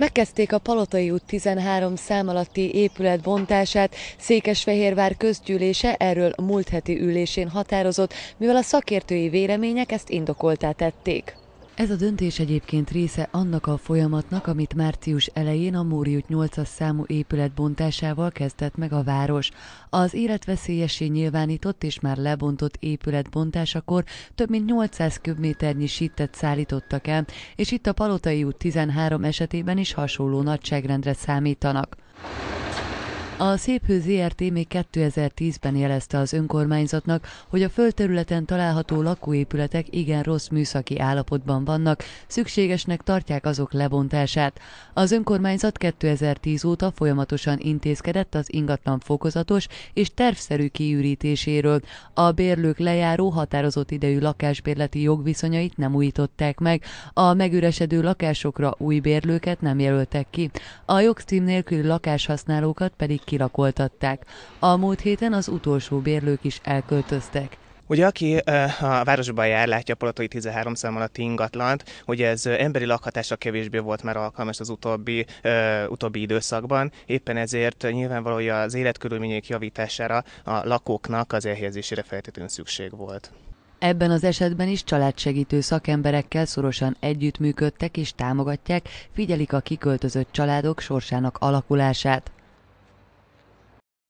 Megkezdték a Palotai út 13 szám alatti épület bontását, Székesfehérvár közgyűlése erről múlt heti ülésén határozott, mivel a szakértői vélemények ezt indokoltá tették. Ez a döntés egyébként része annak a folyamatnak, amit március elején a Móri út 8-as számú épület bontásával kezdett meg a város. Az életveszélyesé nyilvánított és már lebontott épület bontásakor több mint 800 köbméternyi sittet szállítottak el, és itt a Palotai út 13 esetében is hasonló nagyságrendre számítanak. A Széphő ZRT még 2010-ben jelezte az önkormányzatnak, hogy a földterületen található lakóépületek igen rossz műszaki állapotban vannak, szükségesnek tartják azok lebontását. Az önkormányzat 2010 óta folyamatosan intézkedett az ingatlan fokozatos és tervszerű kiürítéséről. A bérlők lejáró határozott idejű lakásbérleti jogviszonyait nem újították meg, a megüresedő lakásokra új bérlőket nem jelöltek ki. A jogcím nélküli lakáshasználókat pedig kirakoltatták. A múlt héten az utolsó bérlők is elköltöztek. Ugye aki a városban jár, látja a palatai 13 szám alatt ingatlant, hogy ez emberi lakhatásra kevésbé volt már alkalmas az utóbbi, ö, utóbbi időszakban, éppen ezért nyilvánvalóan az életkörülmények javítására a lakóknak az elhelyezésére feltétlenül szükség volt. Ebben az esetben is családsegítő szakemberekkel szorosan együttműködtek és támogatják, figyelik a kiköltözött családok sorsának alakulását.